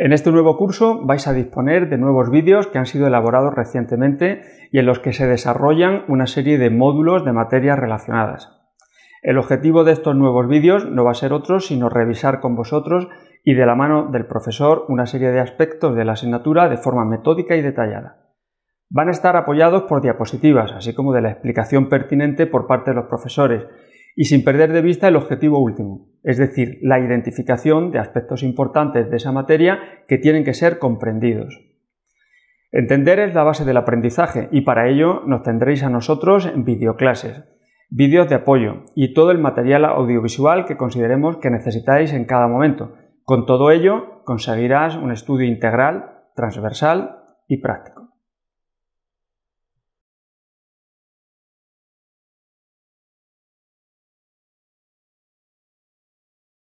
En este nuevo curso vais a disponer de nuevos vídeos que han sido elaborados recientemente y en los que se desarrollan una serie de módulos de materias relacionadas. El objetivo de estos nuevos vídeos no va a ser otro sino revisar con vosotros y de la mano del profesor una serie de aspectos de la asignatura de forma metódica y detallada. Van a estar apoyados por diapositivas, así como de la explicación pertinente por parte de los profesores, y sin perder de vista el objetivo último, es decir, la identificación de aspectos importantes de esa materia que tienen que ser comprendidos. Entender es la base del aprendizaje y para ello nos tendréis a nosotros en videoclases, vídeos de apoyo y todo el material audiovisual que consideremos que necesitáis en cada momento. Con todo ello conseguirás un estudio integral, transversal y práctico.